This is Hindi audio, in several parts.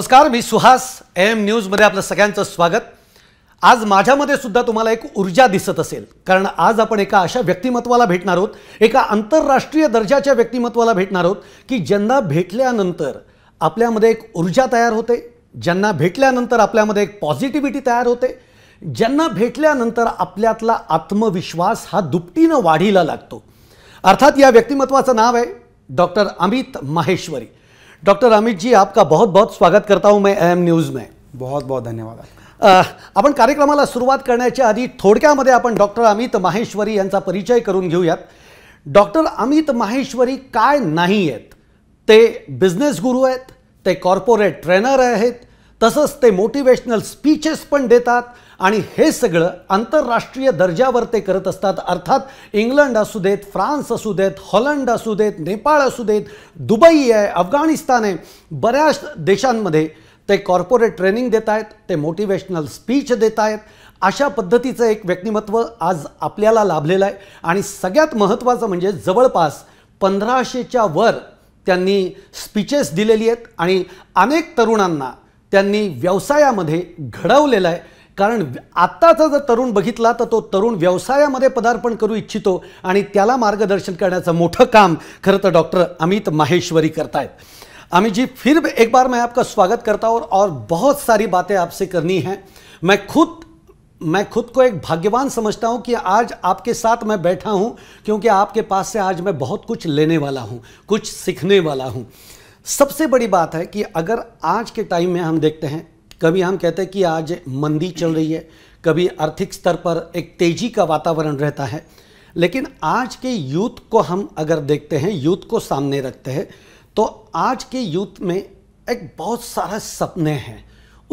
नमस्कार मी सुहास एम न्यूजमध्ये आपलं सगळ्यांचं स्वागत आज माझ्यामध्ये सुद्धा तुम्हाला एक ऊर्जा दिसत असेल कारण आज आपण एका अशा व्यक्तिमत्वाला भेटणार आहोत एका आंतरराष्ट्रीय दर्जाच्या व्यक्तिमत्वाला भेटणार आहोत की ज्यांना भेटल्यानंतर आपल्यामध्ये एक ऊर्जा तयार होते ज्यांना भेटल्यानंतर आपल्यामध्ये एक पॉझिटिव्हिटी तयार होते ज्यांना भेटल्यानंतर आपल्यातला आत्मविश्वास हा दुपटीनं वाढीला लागतो अर्थात या व्यक्तिमत्वाचं नाव आहे डॉक्टर अमित माहेश्वरी डॉक्टर अमित जी आपका बहुत बहुत स्वागत करता हूं मैं एम न्यूज़ में बहुत बहुत धन्यवाद आपण कार्यक्रमाला सुरुवात करण्याच्या आधी थोडक्यामध्ये आपण डॉक्टर अमित माहेश्वरी यांचा परिचय करून घेऊयात डॉक्टर अमित माहेश्वरी काय नाही आहेत ते बिझनेस गुरु आहेत ते कॉर्पोरेट ट्रेनर आहेत तसंच ते मोटिवेशनल स्पीचेस पण देतात आणि हे सगळं आंतरराष्ट्रीय दर्जावर ते करत असतात अर्थात इंग्लंड असू देत फ्रान्स असू देत हॉलंड असू देत नेपाळ असू देत दुबई आहे अफगाणिस्तान आहे बऱ्याच देशांमध्ये ते कॉर्पोरेट ट्रेनिंग देत आहेत ते मोटिवेशनल स्पीच देत आहेत अशा पद्धतीचं एक व्यक्तिमत्व आज आपल्याला लाभलेलं आहे आणि सगळ्यात महत्त्वाचं म्हणजे जवळपास पंधराशेच्या वर त्यांनी स्पीचेस दिलेली आहेत आणि अनेक तरुणांना त्यांनी व्यवसायामध्ये घडवलेलं आहे कारण आत्ताचा जर तरुण बघितला तर तो तरुण व्यवसायामध्ये पदार्पण करू इच्छितो आणि त्याला मार्गदर्शन करण्याचं मोठं काम खरं तर डॉक्टर अमित माहेश्वरी करतायत अमित जी फिर एक बार मैं आपका स्वागत करता हूँ और बहुत सारी बातें आपसे करनी हैं मैं खुद मैं खुद को एक भाग्यवान समझता हूं कि आज आपके साथ मैं बैठा हूं क्योंकि आपके पास से आज मैं बहुत कुछ लेने वाला हूं कुछ सीखने वाला हूं सबसे बड़ी बात है कि अगर आज के टाइम में हम देखते हैं कभी हम कहते हैं कि आज मंदी चल रही है कभी आर्थिक स्तर पर एक तेजी का वातावरण रहता है लेकिन आज के यूथ को हम अगर देखते हैं यूथ को सामने रखते हैं तो आज के यूथ में एक बहुत सारा सपने हैं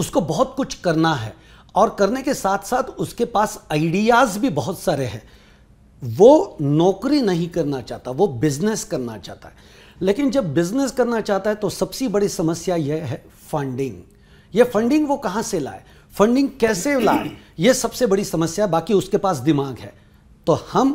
उसको बहुत कुछ करना है और करने के साथ साथ उसके पास आइडियाज़ भी बहुत सारे हैं वो नौकरी नहीं करना चाहता वो बिजनेस करना चाहता है लेकिन जब बिजनेस करना चाहता है तो सबसे बड़ी समस्या यह है फंडिंग ये फंडिंग वो कहाँ से लाए फंडिंग कैसे लाए ये सबसे बड़ी समस्या बाकी उसके पास दिमाग है तो हम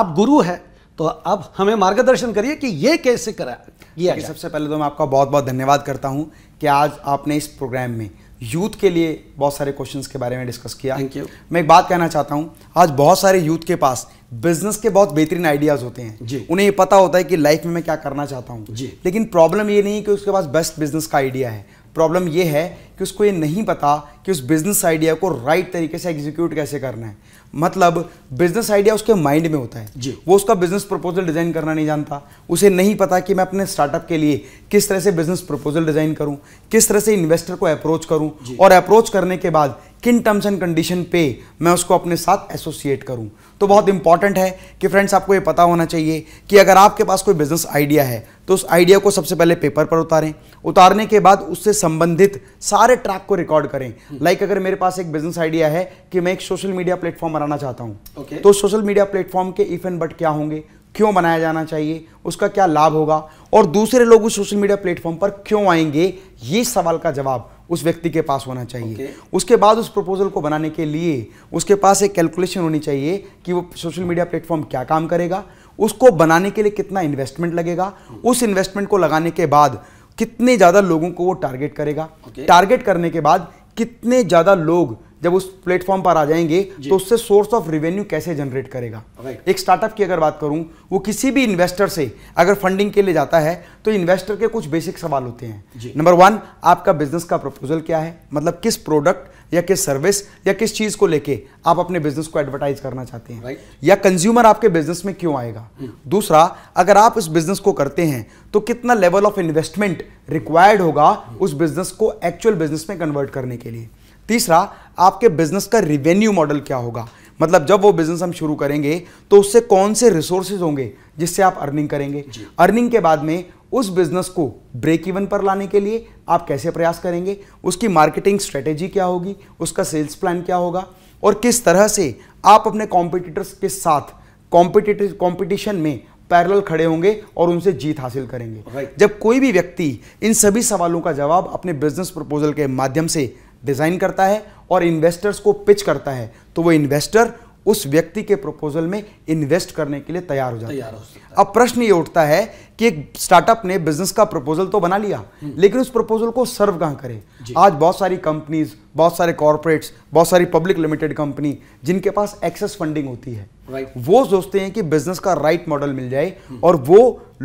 आप गुरु हैं तो अब हमें मार्गदर्शन करिए कि ये कैसे करा ये सबसे पहले तो मैं आपका बहुत बहुत धन्यवाद करता हूँ कि आज आपने इस प्रोग्राम में यूथ के लिए बहुत सारे क्वेश्चंस के बारे में डिस्कस किया थैंक यू मैं एक बात कहना चाहता हूँ आज बहुत सारे यूथ के पास बिजनेस के बहुत बेहतरीन आइडियाज़ होते हैं जी उन्हें ये पता होता है कि लाइफ में मैं क्या करना चाहता हूँ जी लेकिन प्रॉब्लम ये नहीं है कि उसके पास बेस्ट बिजनेस का आइडिया है प्रॉब्लम ये है कि उसको ये नहीं पता कि उस बिज़नेस आइडिया को राइट तरीके से एग्जीक्यूट कैसे करना है मतलब बिजनेस आइडिया उसके माइंड में होता है जी वो उसका बिजनेस प्रपोजल डिजाइन करना नहीं जानता उसे नहीं पता कि मैं अपने स्टार्टअप के लिए किस तरह से बिजनेस प्रपोजल डिजाइन करूं किस तरह से इन्वेस्टर को अप्रोच करूं और अप्रोच करने के बाद किन टर्म्स एंड कंडीशन पे मैं उसको अपने साथ एसोसिएट करूं तो बहुत इंपॉर्टेंट है कि फ्रेंड्स आपको ये पता होना चाहिए कि अगर आपके पास कोई बिजनेस आइडिया है तो उस आइडिया को सबसे पहले पेपर पर उतारें उतारने के बाद उससे संबंधित सारे ट्रैक को रिकॉर्ड करें लाइक हम्म। like अगर मेरे पास एक बिजनेस आइडिया है कि मैं एक सोशल मीडिया प्लेटफॉर्म बनाना चाहता हूँ okay. तो सोशल मीडिया प्लेटफॉर्म के इफ एंड बट क्या होंगे क्यों बनाया जाना चाहिए उसका क्या लाभ होगा और दूसरे लोग उस सोशल मीडिया प्लेटफॉर्म पर क्यों आएंगे ये सवाल का जवाब उस व्यक्ति के पास होना चाहिए okay. उसके बाद उस प्रपोजल को बनाने के लिए उसके पास एक कैलकुलेशन होनी चाहिए कि वो सोशल मीडिया प्लेटफॉर्म क्या काम करेगा उसको बनाने के लिए कितना इन्वेस्टमेंट लगेगा उस इन्वेस्टमेंट को लगाने के बाद कितने ज़्यादा लोगों को वो टारगेट करेगा okay. टारगेट करने के बाद कितने ज़्यादा लोग जब उस प्लेटफॉर्म पर आ जाएंगे तो उससे सोर्स ऑफ रिवेन्यू कैसे जनरेट करेगा एक स्टार्टअप की अगर बात करूं वो किसी भी इन्वेस्टर से अगर फंडिंग के लिए जाता है तो इन्वेस्टर के कुछ बेसिक सवाल होते हैं नंबर वन आपका बिजनेस का प्रपोजल क्या है मतलब किस प्रोडक्ट या किस सर्विस या किस चीज को लेके आप अपने बिजनेस को एडवर्टाइज करना चाहते हैं या कंज्यूमर आपके बिजनेस में क्यों आएगा हम्म। दूसरा अगर आप इस बिजनेस को करते हैं तो कितना लेवल ऑफ इन्वेस्टमेंट रिक्वायर्ड होगा हम्म। उस बिजनेस को एक्चुअल बिजनेस में कन्वर्ट करने के लिए तीसरा आपके बिजनेस का रिवेन्यू मॉडल क्या होगा मतलब जब वो बिजनेस हम शुरू करेंगे तो उससे कौन से रिसोर्सेज होंगे जिससे आप अर्निंग करेंगे अर्निंग के बाद में उस बिजनेस को ब्रेक इवन पर लाने के लिए आप कैसे प्रयास करेंगे उसकी मार्केटिंग स्ट्रेटेजी क्या होगी उसका सेल्स प्लान क्या होगा और किस तरह से आप अपने कॉम्पिटिटर्स के साथ कॉम्पिटिटिव कॉम्पिटिशन में पैरल खड़े होंगे और उनसे जीत हासिल करेंगे right. जब कोई भी व्यक्ति इन सभी सवालों का जवाब अपने बिजनेस प्रपोजल के माध्यम से डिज़ाइन करता है और इन्वेस्टर्स को पिच करता है तो वो इन्वेस्टर उस व्यक्ति के प्रपोजल में इन्वेस्ट करने के लिए तैयार हो जाता तैयार हो है अब प्रश्न ये उठता है कि एक स्टार्टअप ने बिजनेस का प्रपोजल तो बना लिया हम्म। लेकिन उस प्रपोजल को सर्व कहाँ करे आज बहुत सारी कंपनीज बहुत सारे कॉरपोरेट्स बहुत सारी पब्लिक लिमिटेड कंपनी जिनके पास एक्सेस फंडिंग होती है वो सोचते हैं कि बिजनेस का राइट मॉडल मिल जाए हम्म। और वो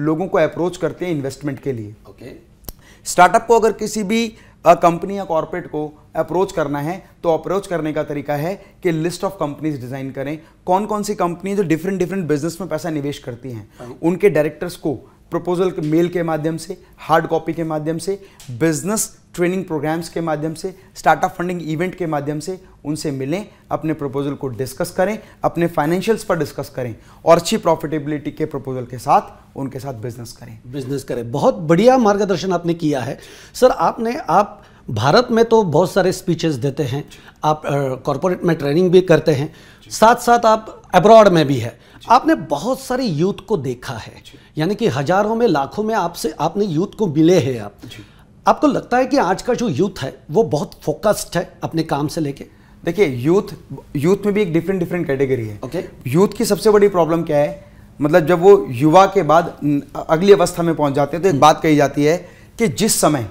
लोगों को अप्रोच करते हैं इन्वेस्टमेंट के लिए स्टार्टअप को अगर किसी भी अ कंपनी या कॉरपोरेट को अप्रोच करना है तो अप्रोच करने का तरीका है कि लिस्ट ऑफ कंपनीज डिज़ाइन करें कौन कौन सी कंपनी जो डिफरेंट डिफरेंट बिजनेस में पैसा निवेश करती हैं हाँ उनके डायरेक्टर्स को प्रपोजल मेल के माध्यम से हार्ड कॉपी के माध्यम से बिजनेस ट्रेनिंग प्रोग्राम्स के माध्यम से स्टार्टअप फंडिंग इवेंट के माध्यम से उनसे मिलें अपने प्रपोजल को डिस्कस करें अपने फाइनेंशियल्स पर डिस्कस करें और अच्छी प्रॉफिटेबिलिटी के प्रपोजल के साथ उनके साथ बिजनेस करें बिजनेस करें बहुत बढ़िया मार्गदर्शन आपने किया है सर आपने आप भारत में तो बहुत सारे स्पीचेस देते हैं आप कॉरपोरेट में ट्रेनिंग भी करते हैं साथ साथ आप अब्रॉड में भी है आपने बहुत सारे यूथ को देखा है यानी कि हजारों में लाखों में आपसे आपने यूथ को मिले हैं आप आपको लगता है कि आज का जो यूथ है वो बहुत फोकस्ड है अपने काम से लेके देखिए यूथ यूथ में भी एक डिफरेंट डिफरेंट कैटेगरी है ओके okay. यूथ की सबसे बड़ी प्रॉब्लम क्या है मतलब जब वो युवा के बाद अगली अवस्था में पहुंच जाते हैं तो एक हम्म। बात कही जाती है कि जिस समय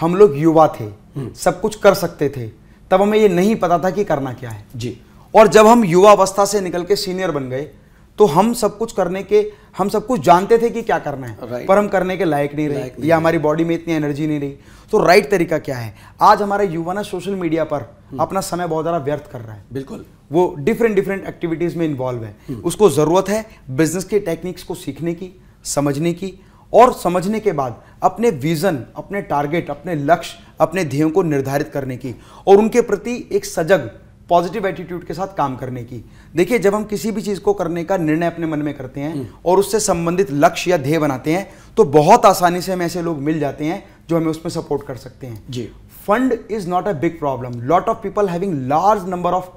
हम लोग युवा थे हम्म। सब कुछ कर सकते थे तब हमें ये नहीं पता था कि करना क्या है जी और जब हम युवा अवस्था से निकल के सीनियर बन गए तो हम सब कुछ करने के हम सब कुछ जानते थे कि क्या करना है right. पर हम करने के लायक नहीं रहे या हमारी बॉडी में इतनी एनर्जी नहीं रही तो राइट तरीका क्या है आज हमारा युवा ना सोशल मीडिया पर हम्म। अपना समय बहुत ज़्यादा व्यर्थ कर रहा है बिल्कुल वो डिफरेंट डिफरेंट एक्टिविटीज़ में इन्वॉल्व है हम्म। उसको ज़रूरत है बिजनेस के टेक्निक्स को सीखने की समझने की और समझने के बाद अपने विज़न अपने टारगेट अपने लक्ष्य अपने ध्येयों को निर्धारित करने की और उनके प्रति एक सजग पॉजिटिव एटीट्यूड के साथ काम करने की देखिए जब हम किसी भी चीज़ को करने का निर्णय अपने मन में करते हैं हम्म। और उससे संबंधित लक्ष्य या ध्येय बनाते हैं तो बहुत आसानी से हम ऐसे लोग मिल जाते हैं जो हमें उसमें सपोर्ट कर सकते हैं जी fund is not a big problem lot of people having large number of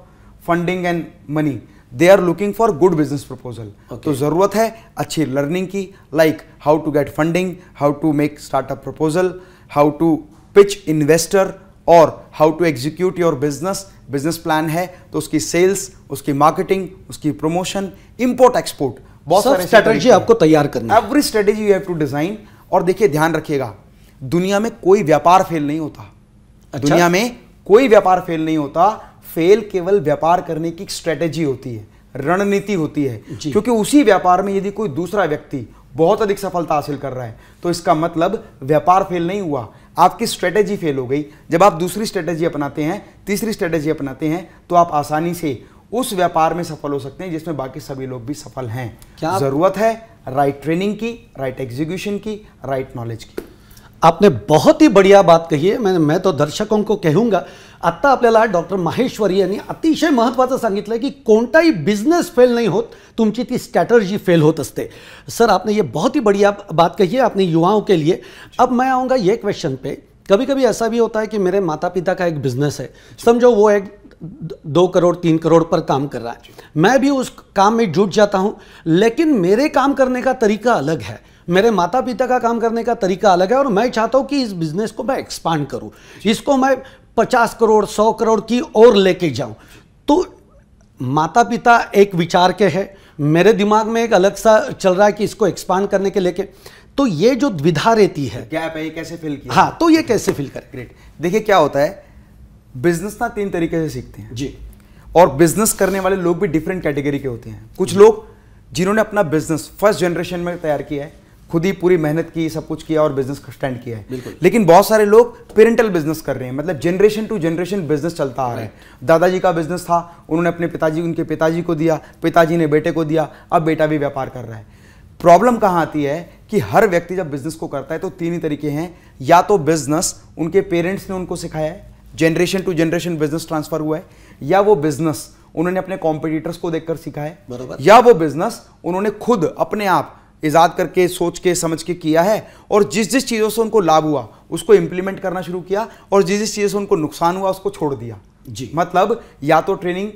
funding and money they are looking for good business proposal तो जरूरत है अच्छी लर्निंग की like how to get funding how to make startup proposal how to pitch investor और how to execute your business business plan है तो उसकी सेल्स उसकी मार्केटिंग उसकी प्रमोशन इंपोर्ट एक्सपोर्ट बहुत सारे स्ट्रेटेजी आपको तैयार करना every strategy you have to design और देखिए ध्यान रखिएगा दुनिया में कोई व्यापार फेल नहीं होता अच्छा? दुनिया में कोई व्यापार फेल नहीं होता फेल केवल व्यापार करने की स्ट्रेटेजी होती है रणनीति होती है क्योंकि उसी व्यापार में यदि कोई दूसरा व्यक्ति बहुत अधिक सफलता हासिल कर रहा है तो इसका मतलब व्यापार फेल नहीं हुआ आपकी स्ट्रेटेजी फेल हो गई जब आप दूसरी स्ट्रेटेजी अपनाते हैं तीसरी स्ट्रेटेजी अपनाते हैं तो आप आसानी से उस व्यापार में सफल हो सकते हैं जिसमें बाकी सभी लोग भी सफल हैं क्या ज़रूरत है राइट ट्रेनिंग की राइट एग्जीक्यूशन की राइट नॉलेज की आपने बहुत ही बढ़िया बात कही है मैं मैं तो दर्शकों को कहूंगा आत्ता अपने डॉक्टर माहेश्वरी यांनी अतिशय संगित कि की ही बिजनेस फेल नहीं होत तुम्हारी ती स्ट्रैटर्जी फेल होती सर आपने ये बहुत ही बढ़िया बात कही है अपने युवाओं के लिए अब मैं आऊँगा ये क्वेश्चन पे कभी कभी ऐसा भी होता है कि मेरे माता पिता का एक बिजनेस है समझो वो एक दो करोड़ तीन करोड़ पर काम कर रहा है मैं भी उस काम में जुट जाता हूँ लेकिन मेरे काम करने का तरीका अलग है मेरे माता पिता का काम करने का तरीका अलग है और मैं चाहता हूँ कि इस बिज़नेस को मैं एक्सपांड करूँ इसको मैं पचास करोड़ सौ करोड़ की ओर लेके जाऊं तो माता पिता एक विचार के हैं मेरे दिमाग में एक अलग सा चल रहा है कि इसको एक्सपांड करने के लेके तो ये जो द्विधा रहती है क्या है ये कैसे फिल किया हाँ तो ये कैसे फिल कर ग्रेट देखिए क्या होता है बिजनेस ना तीन तरीके से सीखते हैं जी और बिजनेस करने वाले लोग भी डिफरेंट कैटेगरी के होते हैं कुछ लोग जिन्होंने अपना बिजनेस फर्स्ट जनरेशन में तैयार किया है खुद ही पूरी मेहनत की सब कुछ किया और बिजनेस स्टैंड किया है लेकिन बहुत सारे लोग पेरेंटल बिजनेस कर रहे हैं मतलब जनरेशन टू जनरेशन बिजनेस चलता आ रहा है दादाजी का बिजनेस था उन्होंने अपने पिताजी उनके पिताजी को दिया पिताजी ने बेटे को दिया अब बेटा भी व्यापार कर रहा है प्रॉब्लम कहाँ आती है कि हर व्यक्ति जब बिजनेस को करता है तो तीन ही तरीके हैं या तो बिजनेस उनके पेरेंट्स ने उनको सिखाया है generation to generation business transfer हुआ है या वो बिजनेस उन्होंने अपने कॉम्पिटिटर्स को देखकर सीखा है या वो बिजनेस उन्होंने खुद अपने आप ईजाद करके सोच के समझ के किया है और जिस जिस चीज़ों से उनको लाभ हुआ उसको इम्प्लीमेंट करना शुरू किया और जिस जिस चीज़ों से उनको नुकसान हुआ उसको छोड़ दिया जी मतलब या तो ट्रेनिंग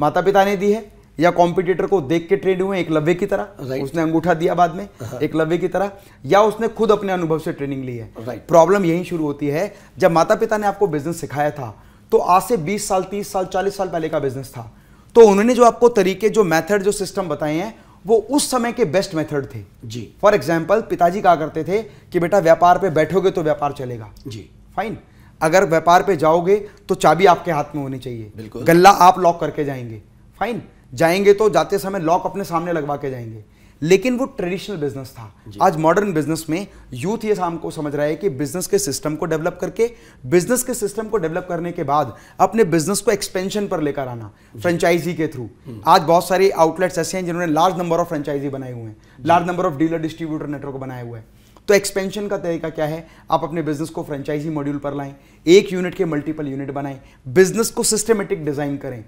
माता पिता ने दी है या कॉम्पिटिटर को देख के ट्रेंड हुए एक लव्य की तरह उसने अंगूठा दिया बाद में हाँ। एक लव्य की तरह या उसने खुद अपने अनुभव से ट्रेनिंग ली है प्रॉब्लम यही शुरू होती है जब माता पिता ने आपको बिजनेस सिखाया था तो आज से 20 साल 30 साल 40 साल पहले का बिजनेस था तो उन्होंने जो आपको तरीके जो मेथड जो सिस्टम बताए हैं वो उस समय के बेस्ट मेथड थे जी फॉर एग्जाम्पल पिताजी कहा करते थे कि बेटा व्यापार पे बैठोगे तो व्यापार चलेगा जी फाइन अगर व्यापार पे जाओगे तो चाबी आपके हाथ में होनी चाहिए गल्ला आप लॉक करके जाएंगे फाइन जाएंगे तो जाते समय लॉक अपने सामने लगवा के जाएंगे लेकिन वो ट्रेडिशनल बिजनेस था आज मॉडर्न बिजनेस में यूथ ये शाम को समझ रहा है कि बिजनेस के सिस्टम को डेवलप करके बिजनेस के सिस्टम को डेवलप करने के बाद अपने बिजनेस को एक्सपेंशन पर लेकर आना फ्रेंचाइजी के थ्रू हम्म। आज बहुत सारे आउटलेट्स ऐसे हैं जिन्होंने लार्ज नंबर ऑफ फ्रेंचाइजी बनाए हुए हैं large number of dealer distributor network बनाए हुए हैं तो एक्सपेंशन का तरीका क्या है आप अपने बिजनेस को फ्रेंचाइजी मॉड्यूल पर लाएं एक यूनिट के मल्टीपल यूनिट बनाएं बिजनेस को सिस्टमेटिक डिजाइन करें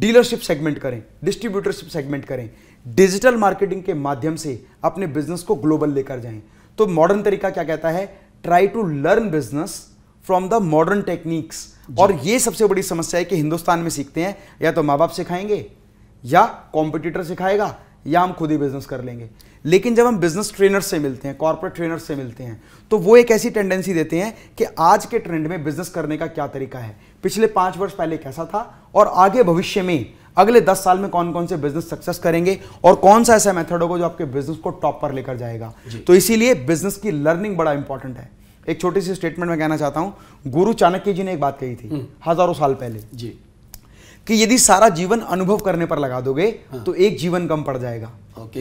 डीलरशिप सेगमेंट करें डिस्ट्रीब्यूटरशिप सेगमेंट करें डिजिटल मार्केटिंग के माध्यम से अपने बिजनेस को ग्लोबल लेकर जाएं तो मॉडर्न तरीका क्या कहता है try to learn business from the modern techniques और ये सबसे बड़ी समस्या है कि हिंदुस्तान में सीखते हैं या तो माँ बाप सिखाएंगे या कॉम्पिटिटर सिखाएगा या हम खुद ही बिजनेस कर लेंगे लेकिन जब हम बिजनेस ट्रेनर से मिलते हैं कॉर्पोरेट ट्रेनर से मिलते हैं तो वो एक ऐसी टेंडेंसी देते हैं कि आज के ट्रेंड में बिजनेस करने का क्या तरीका है पिछले पांच वर्ष पहले कैसा था और आगे भविष्य में अगले दस साल में कौन कौन से बिजनेस सक्सेस करेंगे और कौन सा ऐसा मेथड होगा जो आपके बिजनेस को टॉप पर लेकर जाएगा तो इसीलिए बिजनेस की लर्निंग बड़ा इंपॉर्टेंट है एक छोटी सी स्टेटमेंट में कहना चाहता हूं गुरु चाणक्य जी ने एक बात कही थी हम्म। हजारों साल पहले जी कि यदि सारा जीवन अनुभव करने पर लगा दोगे हाँ। तो एक जीवन कम पड़ जाएगा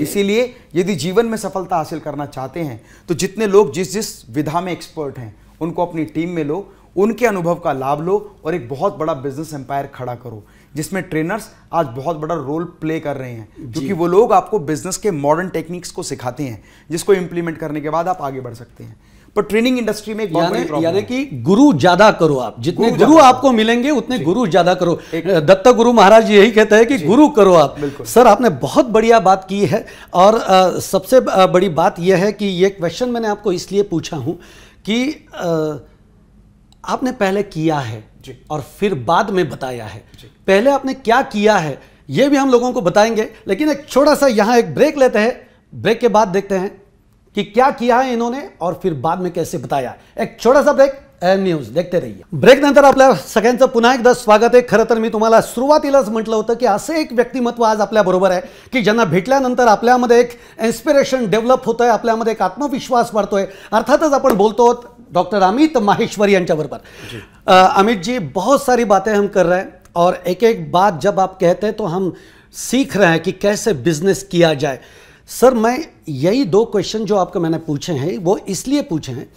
इसीलिए यदि जीवन में सफलता हासिल करना चाहते हैं तो जितने लोग जिस जिस विधा में एक्सपर्ट हैं उनको अपनी टीम में लो उनके अनुभव का लाभ लो और एक बहुत बड़ा बिजनेस एम्पायर खड़ा करो जिसमें ट्रेनर्स आज बहुत बड़ा रोल प्ले कर रहे हैं क्योंकि वो लोग आपको बिजनेस के मॉडर्न टेक्निक्स को सिखाते हैं जिसको इम्प्लीमेंट करने के बाद आप आगे बढ़ सकते हैं पर ट्रेनिंग इंडस्ट्री में यानी कि गुरु ज्यादा करो आप जितने गुरु, गुरु आपको मिलेंगे उतने गुरु ज्यादा करो दत्त गुरु महाराज यही कहता है कि गुरु करो आप सर आपने बहुत बढ़िया बात की है और आ, सबसे बड़ी बात यह है कि ये क्वेश्चन मैंने आपको इसलिए पूछा हूं कि आ, आपने पहले किया है और फिर बाद में बताया है पहले आपने क्या किया है ये भी हम लोगों को बताएंगे लेकिन एक छोटा सा यहाँ एक ब्रेक लेते हैं ब्रेक के बाद देखते हैं कि क्या किया है इन्होंने और फिर बाद में कैसे बताया एक छोटा सा ब्रेक न्यूज देखते रहिए ब्रेक नंतर आपल्या सगळ्यांचं पुन्हा एकदा स्वागत आहे खरं तर मी तुम्हाला सुरुवातीलाच म्हटलं होतं की असे एक व्यक्तिमत्व आज आपल्याबरोबर आहे की ज्यांना भेटल्यानंतर आपल्यामध्ये एक इन्स्पिरेशन डेव्हलप होतं आहे आपल्यामध्ये एक आत्मविश्वास वाढतोय अर्थातच आपण बोलतो डॉक्टर अमित माहेश्वरी अमित जी बहुत सारी बातें हम कर रहे हैं और एक एक बात जब आप कहते हैं तो हम सीख रहे हैं कि कैसे बिजनेस किया जाए सर मैं यही दो क्वेश्चन जो आपको मैंने पूछे हैं वो इसलिए पूछे हैं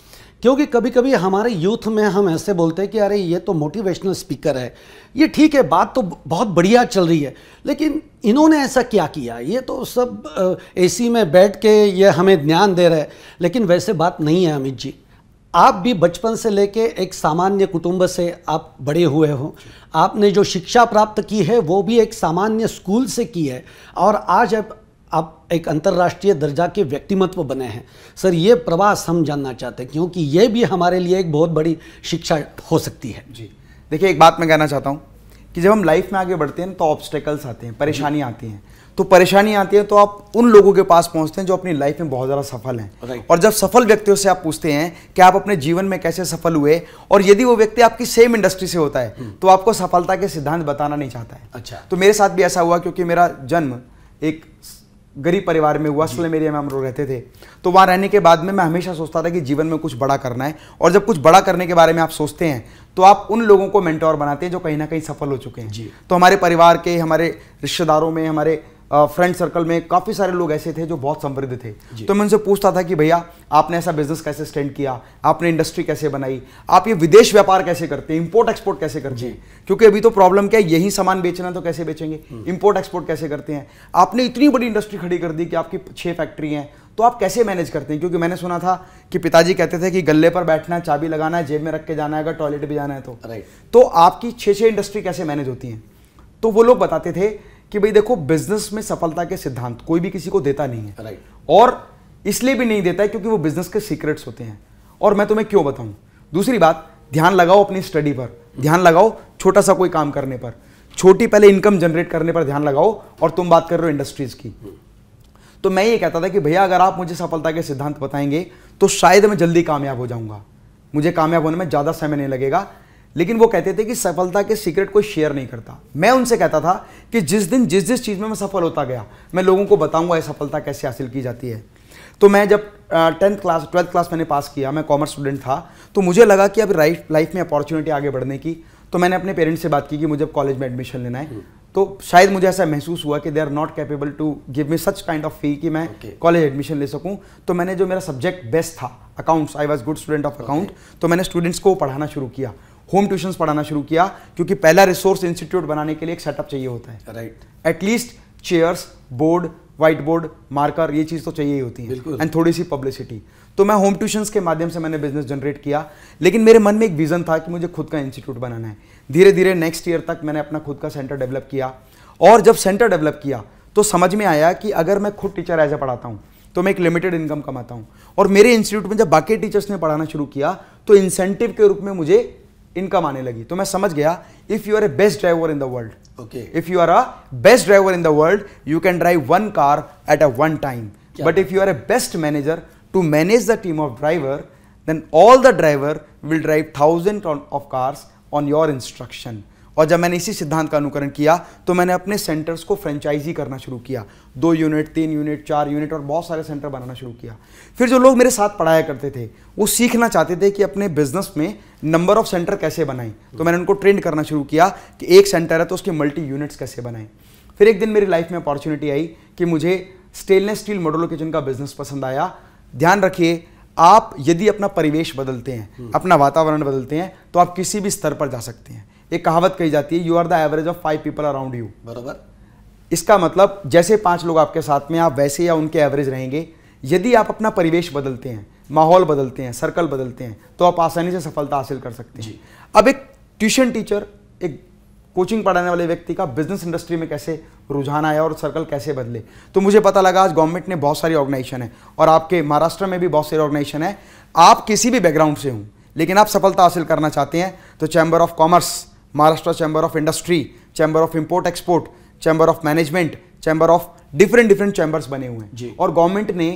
क्योंकि कभी कभी हमारे यूथ में हम ऐसे बोलते हैं कि अरे ये तो मोटिवेशनल स्पीकर है ये ठीक है बात तो बहुत बढ़िया चल रही है लेकिन इन्होंने ऐसा क्या किया ये तो सब एसी में बैठ के ये हमें ध्यान दे रहे हैं लेकिन वैसे बात नहीं है अमित जी आप भी बचपन से लेके एक सामान्य कुटुंब से आप बड़े हुए हो आपने जो शिक्षा प्राप्त की है वो भी एक सामान्य स्कूल से की है और आज आप आप एक अंतर्राष्ट्रीय दर्जा के व्यक्तिमत्व बने हैं सर ये प्रवास हम जानना चाहते हैं क्योंकि ये भी हमारे लिए एक बहुत बड़ी शिक्षा हो सकती है जी देखिए एक बात मैं कहना चाहता हूँ कि जब हम लाइफ में आगे बढ़ते हैं तो ऑब्स्टेकल्स आते हैं परेशानी आती हैं तो परेशानी आती है तो आप उन लोगों के पास पहुंचते हैं जो अपनी लाइफ में बहुत ज़्यादा सफल हैं और जब सफल व्यक्तियों से आप पूछते हैं कि आप अपने जीवन में कैसे सफल हुए और यदि वो व्यक्ति आपकी सेम इंडस्ट्री से होता है hmm. तो आपको सफलता के सिद्धांत बताना नहीं चाहता है अच्छा तो मेरे साथ भी ऐसा हुआ क्योंकि मेरा जन्म एक गरीब परिवार में हुआ असल एरिया में हम लोग रहते थे तो वहाँ रहने के बाद में मैं हमेशा सोचता था कि जीवन में कुछ बड़ा करना है और जब कुछ बड़ा करने के बारे में आप सोचते हैं तो आप उन लोगों को मेंटोर बनाते हैं जो कहीं ना कहीं सफल हो चुके हैं तो हमारे परिवार के हमारे रिश्तेदारों में हमारे फ्रेंड सर्कल में काफ़ी सारे लोग ऐसे थे जो बहुत समृद्ध थे तो मैं उनसे पूछता था कि भैया आपने ऐसा बिजनेस कैसे स्टैंड किया आपने इंडस्ट्री कैसे बनाई आप ये विदेश व्यापार कैसे करते हैं इंपोर्ट एक्सपोर्ट कैसे करते हैं क्योंकि अभी तो प्रॉब्लम क्या है यही सामान बेचना तो कैसे बेचेंगे इंपोर्ट हम्म। एक्सपोर्ट कैसे करते हैं आपने इतनी बड़ी इंडस्ट्री खड़ी कर दी कि आपकी छः फैक्ट्री हैं तो आप कैसे मैनेज करते हैं क्योंकि मैंने सुना था कि पिताजी कहते थे कि गले पर बैठना है चाबी लगाना है जेब में रख के जाना है अगर टॉयलेट भी जाना है तो राइट तो आपकी छः छः इंडस्ट्री कैसे मैनेज होती हैं तो वो लोग बताते थे कि भाई देखो बिजनेस में सफलता के सिद्धांत कोई भी किसी को देता नहीं है राइट और इसलिए भी नहीं देता है क्योंकि वो बिजनेस के सीक्रेट्स होते हैं और मैं तुम्हें क्यों बताऊं दूसरी बात ध्यान लगाओ अपनी स्टडी पर ध्यान लगाओ छोटा सा कोई काम करने पर छोटी पहले इनकम जनरेट करने पर ध्यान लगाओ और तुम बात कर रहे हो इंडस्ट्रीज की तो मैं ये कहता था कि भैया अगर आप मुझे सफलता के सिद्धांत बताएंगे तो शायद मैं जल्दी कामयाब हो जाऊंगा मुझे कामयाब होने में ज़्यादा समय नहीं लगेगा लेकिन वो कहते थे कि सफलता के सीक्रेट कोई शेयर नहीं करता मैं उनसे कहता था कि जिस दिन जिस जिस चीज़ में मैं सफल होता गया मैं लोगों को बताऊंगा ये सफलता कैसे हासिल की जाती है तो मैं जब टेंथ क्लास ट्वेल्थ क्लास मैंने पास किया मैं कॉमर्स स्टूडेंट था तो मुझे लगा कि अब राइट लाइफ में अपॉर्चुनिटी आगे बढ़ने की तो मैंने अपने पेरेंट्स से बात की कि मुझे अब कॉलेज में एडमिशन लेना है हम्म। तो शायद मुझे ऐसा महसूस हुआ कि they are not capable to give me such kind of fee कि मैं कॉलेज okay. एडमिशन ले सकूं तो मैंने जो मेरा सब्जेक्ट बेस्ट था accounts I was good student of account तो मैंने स्टूडेंट्स को पढ़ाना शुरू किया होम ट्यूशन पढ़ाना शुरू किया क्योंकि पहला रिसोर्स इंस्टीट्यूट बनाने के लिए एक सेटअप चाहिए होता है right at least chairs board white board marker ये चीज़ तो चाहिए ही होती है एंड थोड़ी सी पब्लिसिटी तो मैं होम ट्यूशन के माध्यम से मैंने बिजनेस जनरेट किया लेकिन मेरे मन में एक विज़न था कि मुझे खुद का इंस्टीट्यूट बनाना है धीरे धीरे नेक्स्ट ईयर तक मैंने अपना खुद का सेंटर डेवलप किया और जब सेंटर डेवलप किया तो समझ में आया कि अगर मैं खुद टीचर एज ए पढ़ाता हूँ तो मैं एक लिमिटेड इनकम कमाता हूँ और मेरे इंस्टीट्यूट में जब बाकी टीचर्स ने पढ़ाना शुरू किया तो इंसेंटिव के रूप में मुझे इनकम आने लगी तो मैं समझ गया if you are a best driver in the world okay if you are a best driver in the world you can drive one car at a one time but if you are a best manager to manage the team of driver then all the driver will drive thousand of cars on your instruction और जब मैंने इसी सिद्धांत का अनुकरण किया तो मैंने अपने सेंटर्स को फ्रेंचाइजी करना शुरू किया दो यूनिट तीन यूनिट चार यूनिट और बहुत सारे सेंटर बनाना शुरू किया फिर जो लोग मेरे साथ पढ़ाया करते थे वो सीखना चाहते थे कि अपने बिजनेस में नंबर ऑफ सेंटर कैसे बनाएं तो मैंने उनको ट्रेंड करना शुरू किया कि एक सेंटर है तो उसके मल्टी यूनिट्स कैसे बनाएं फिर एक दिन मेरी लाइफ में अपॉर्चुनिटी आई कि मुझे स्टेनलेस स्टील मॉडलो किचन का बिजनेस पसंद आया ध्यान रखिए आप यदि अपना परिवेश बदलते हैं हम्म। अपना वातावरण बदलते हैं तो आप किसी भी स्तर पर जा सकते हैं एक कहावत कही जाती है you are the average of five people around you बराबर इसका मतलब जैसे पांच लोग आपके साथ में आप वैसे या उनके एवरेज रहेंगे यदि आप अपना परिवेश बदलते हैं माहौल बदलते हैं सर्कल बदलते हैं तो आप आसानी से सफलता हासिल कर सकते हैं अब एक ट्यूशन टीचर एक कोचिंग पढ़ाने वाले व्यक्ति का बिजनेस इंडस्ट्री में कैसे रुझान आया और सर्कल कैसे बदले तो मुझे पता लगा आज गवर्नमेंट ने बहुत सारी ऑर्गेनाइजेशन है और आपके महाराष्ट्र में भी बहुत सारी ऑर्गेनाइजेशन है आप किसी भी बैकग्राउंड से हों लेकिन आप सफलता हासिल करना चाहते हैं तो chamber of commerce Maharashtra chamber of industry chamber of import export chamber of management chamber of different different chambers बने हुए हैं और गवर्नमेंट ने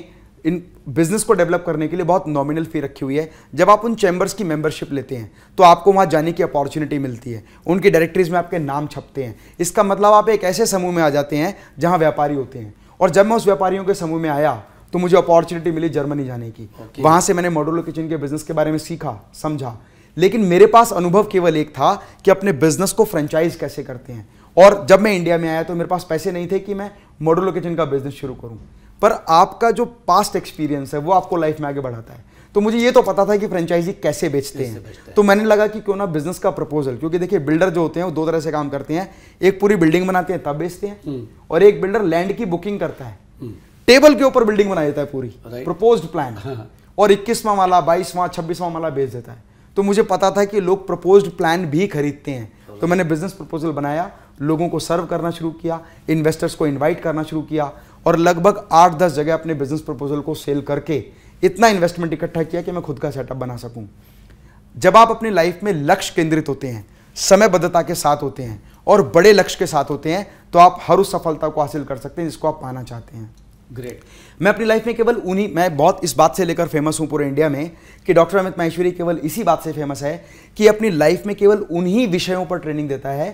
इन बिजनेस को डेवलप करने के लिए बहुत नॉमिनल फी रखी हुई है जब आप उन चैम्बर्स की मेंबरशिप लेते हैं तो आपको वहाँ जाने की अपॉर्चुनिटी मिलती है उनकी डायरेक्टरीज में आपके नाम छपते हैं इसका मतलब आप एक ऐसे समूह में आ जाते हैं जहाँ व्यापारी होते हैं और जब मैं उस व्यापारियों के समूह में आया तो मुझे अपॉर्चुनिटी मिली जर्मनी जाने की okay. वहाँ से मैंने मॉडुलर किचन के बिजनेस के बारे में सीखा समझा लेकिन मेरे पास अनुभव केवल एक था कि अपने बिजनेस को फ्रेंचाइज कैसे करते हैं और जब मैं इंडिया में आया तो मेरे पास पैसे नहीं थे कि मैं मॉडल लोकेशन का बिजनेस शुरू करूं पर आपका जो पास्ट एक्सपीरियंस है वो आपको लाइफ में आगे बढ़ाता है तो मुझे ये तो पता था कि फ्रेंचाइजी कैसे बेचते हैं तो मैंने लगा कि क्यों ना बिजनेस का प्रपोजल क्योंकि देखिए बिल्डर जो होते हैं वो दो तरह से काम करते हैं एक पूरी बिल्डिंग बनाते हैं तब बेचते हैं हम्म। और एक बिल्डर लैंड की बुकिंग करता है टेबल हम्म। के ऊपर बिल्डिंग बना देता है पूरी प्रपोज प्लान हाँ। और इक्कीसवां माला बाईसवा छब्बीसवा माला बेच देता है तो मुझे पता था कि लोग प्रपोज्ड प्लान भी खरीदते हैं तो, तो मैंने बिजनेस प्रपोजल बनाया लोगों को सर्व करना शुरू किया इन्वेस्टर्स को इनवाइट करना शुरू किया और लगभग आठ दस जगह अपने बिजनेस प्रपोजल को सेल करके इतना इन्वेस्टमेंट इकट्ठा किया कि मैं खुद का सेटअप बना सकूं जब आप अपनी लाइफ में लक्ष्य केंद्रित होते हैं समयबद्धता के साथ होते हैं और बड़े लक्ष्य के साथ होते हैं तो आप हर उस सफलता को हासिल कर सकते हैं जिसको आप पाना चाहते हैं ग्रेट मैं अपनी लाइफ में केवल उन्हीं मैं बहुत इस बात से लेकर फेमस हूँ पूरे इंडिया में कि डॉक्टर अमित माहेश्वरी केवल इसी बात से फेमस है कि अपनी लाइफ में केवल उन्हीं विषयों पर ट्रेनिंग देता है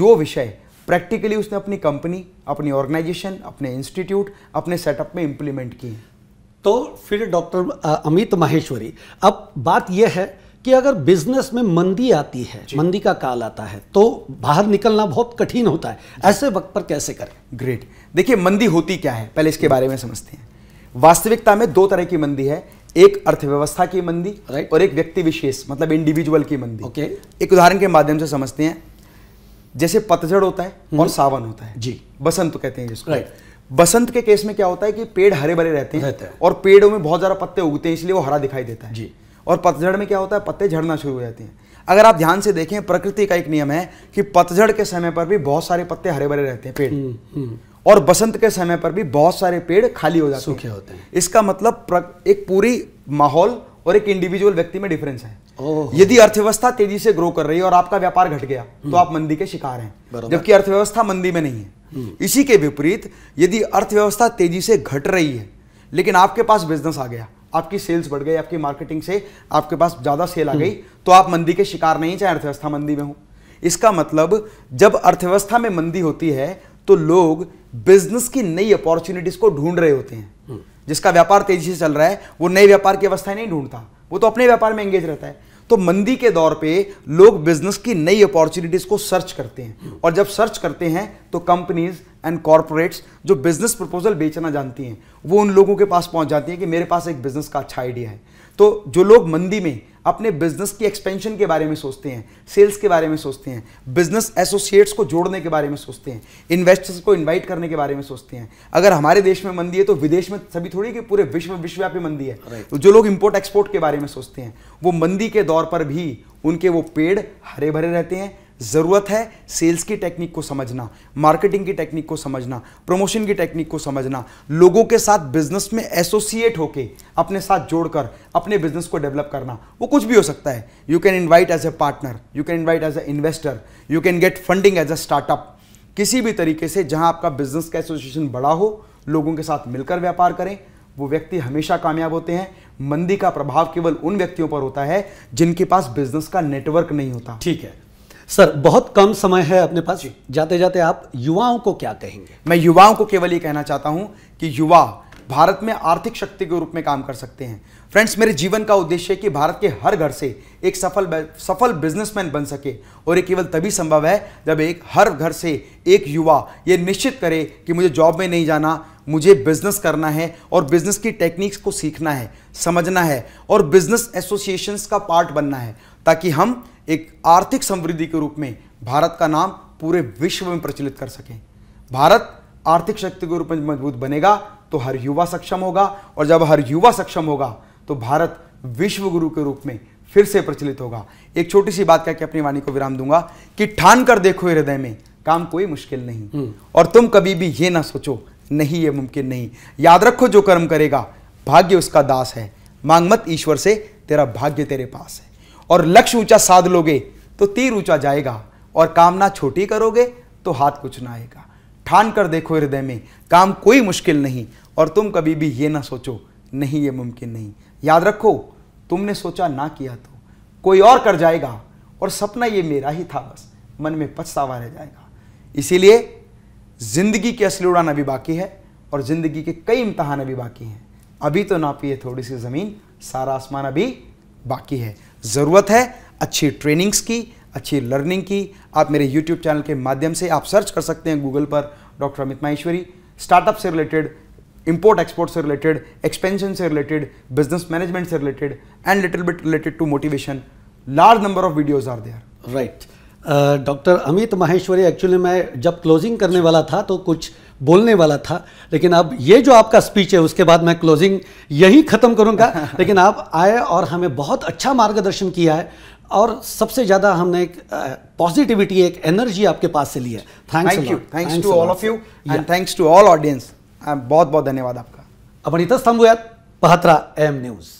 जो विषय प्रैक्टिकली उसने अपनी कंपनी अपनी ऑर्गेनाइजेशन अपने इंस्टीट्यूट अपने सेटअप में इम्प्लीमेंट की तो फिर डॉक्टर अमित माहेश्वरी अब बात यह है कि अगर बिजनेस में मंदी आती है मंदी का काल आता है तो बाहर निकलना बहुत कठिन होता है ऐसे वक्त पर कैसे करें ग्रेट देखिए मंदी होती क्या है पहले इसके बारे में समझते हैं वास्तविकता में दो तरह की मंदी है एक अर्थव्यवस्था की मंदी right. और एक व्यक्ति विशेष मतलब इंडिविजुअल की मंदी okay. एक उदाहरण के माध्यम से समझते हैं जैसे पतझड़ होता है हम्म। और सावन होता है जी बसंत कहते हैं जिसको right. बसंत के केस में क्या होता है कि पेड़ हरे भरे रहते हैं और पेड़ों में बहुत ज्यादा पत्ते उगते हैं इसलिए वो हरा दिखाई देता है जी और पतझड़ में क्या होता है पत्ते झड़ना शुरू हो जाते हैं अगर आप ध्यान से देखें प्रकृति का एक नियम है कि पतझड़ के समय पर भी बहुत सारे पत्ते हरे भरे रहते हैं पेड़ हम्म, हम्म। और बसंत के समय पर भी बहुत सारे पेड़ खाली हो जाते सूखे होते हैं इसका मतलब एक पूरी माहौल और एक इंडिविजुअल व्यक्ति में डिफरेंस है यदि अर्थव्यवस्था तेजी से ग्रो कर रही है और आपका व्यापार घट गया तो हम्म। आप मंदी के शिकार हैं जबकि अर्थव्यवस्था मंदी में नहीं है इसी के विपरीत यदि अर्थव्यवस्था तेजी से घट रही है लेकिन आपके पास बिजनेस आ गया आपकी सेल्स बढ़ गई आपकी मार्केटिंग से आपके पास ज़्यादा सेल आ गई हम्म। तो आप मंदी के शिकार नहीं चाहे अर्थव्यवस्था मंदी में हो इसका मतलब जब अर्थव्यवस्था में मंदी होती है तो लोग बिजनेस की नई अपॉर्चुनिटीज को ढूंढ रहे होते हैं हम्म। जिसका व्यापार तेजी से चल रहा है वो नए व्यापार की अवस्थाएं नहीं ढूंढता वो तो अपने व्यापार में एंगेज रहता है तो मंदी के दौर पे लोग बिजनेस की नई अपॉर्चुनिटीज़ को सर्च करते हैं और जब सर्च करते हैं तो कंपनीज़ एंड कॉरपोरेट्स जो बिजनेस प्रपोजल बेचना जानती हैं वो उन लोगों के पास पहुंच जाती हैं कि मेरे पास एक बिजनेस का अच्छा आइडिया है तो जो लोग मंदी में अपने बिजनेस की एक्सपेंशन के बारे में सोचते हैं सेल्स के बारे में सोचते हैं बिजनेस एसोसिएट्स को जोड़ने के बारे में सोचते हैं इन्वेस्टर्स को इनवाइट करने के बारे में सोचते हैं अगर हमारे देश में मंदी है तो विदेश में सभी थोड़ी कि पूरे विश्व विश्वव्यापी मंदी है तो जो लोग इम्पोर्ट एक्सपोर्ट के बारे में सोचते हैं वो मंदी के दौर पर भी उनके वो पेड़ हरे भरे रहते हैं ज़रूरत है सेल्स की टेक्निक को समझना मार्केटिंग की टेक्निक को समझना प्रमोशन की टेक्निक को समझना लोगों के साथ बिजनेस में एसोसिएट होके अपने साथ जोड़कर अपने बिजनेस को डेवलप करना वो कुछ भी हो सकता है you can invite as a partner you can invite as a investor you can get funding as a startup किसी भी तरीके से जहां आपका बिजनेस का एसोसिएशन बड़ा हो लोगों के साथ मिलकर व्यापार करें वो व्यक्ति हमेशा कामयाब होते हैं मंदी का प्रभाव केवल उन व्यक्तियों पर होता है जिनके पास बिजनेस का नेटवर्क नहीं होता ठीक है सर बहुत कम समय है अपने पास जाते जाते आप युवाओं को क्या कहेंगे मैं युवाओं को केवल ये कहना चाहता हूं कि युवा भारत में आर्थिक शक्ति के रूप में काम कर सकते हैं फ्रेंड्स मेरे जीवन का उद्देश्य है कि भारत के हर घर से एक सफल सफल बिजनेसमैन बन सके और ये केवल तभी संभव है जब एक हर घर से एक युवा ये निश्चित करे कि मुझे जॉब में नहीं जाना मुझे बिजनेस करना है और बिजनेस की टेक्निक्स को सीखना है समझना है और बिजनेस एसोसिएशंस का पार्ट बनना है ताकि हम एक आर्थिक समृद्धि के रूप में भारत का नाम पूरे विश्व में प्रचलित कर सकें भारत आर्थिक शक्ति के रूप में मजबूत बनेगा तो हर युवा सक्षम होगा और जब हर युवा सक्षम होगा तो भारत विश्व गुरु के रूप में फिर से प्रचलित होगा एक छोटी सी बात कहकर अपनी वाणी को विराम दूंगा कि ठान कर देखो हृदय में काम कोई मुश्किल नहीं हम्म। और तुम कभी भी ये ना सोचो नहीं ये मुमकिन नहीं याद रखो जो कर्म करेगा भाग्य उसका दास है मांग मत ईश्वर से तेरा भाग्य तेरे पास है और लक्ष्य ऊंचा साध लोगे तो तीर ऊंचा जाएगा और कामना छोटी करोगे तो हाथ कुछ ना आएगा ठान कर देखो हृदय में काम कोई मुश्किल नहीं और तुम कभी भी ये ना सोचो नहीं ये मुमकिन नहीं याद रखो तुमने सोचा ना किया तो कोई और कर जाएगा और सपना ये मेरा ही था बस मन में पछतावा रह जाएगा इसीलिए ज़िंदगी की असली उड़ान अभी बाकी है और ज़िंदगी के कई इम्तहान अभी बाकी हैं अभी तो नापिए थोड़ी सी ज़मीन सारा आसमान अभी बाकी है ज़रूरत है अच्छी ट्रेनिंग्स की अच्छी लर्निंग की आप मेरे यूट्यूब चैनल के माध्यम से आप सर्च कर सकते हैं गूगल पर डॉक्टर अमित माहेश्वरी स्टार्टअप से रिलेटेड इम्पोर्ट एक्सपोर्ट से रिलेटेड एक्सपेंशन से रिलेटेड बिजनेस मैनेजमेंट से related and little bit related to motivation large number of videos are there right doctor Amit Maheshwari actually मैं जब क्लोजिंग करने वाला था तो कुछ uh, बोलने वाला था लेकिन अब ये जो आपका स्पीच है उसके बाद मैं क्लोजिंग यही ख़त्म करूंगा लेकिन आप आए और हमें बहुत अच्छा मार्गदर्शन किया है और सबसे ज़्यादा हमने एक पॉजिटिविटी एक एनर्जी आपके पास से ली है thank you thanks to all of you and thanks to all audience बहुत बहुत धन्यवाद आपका अपनी तस्तांबुयात पहात्रा एम न्यूज़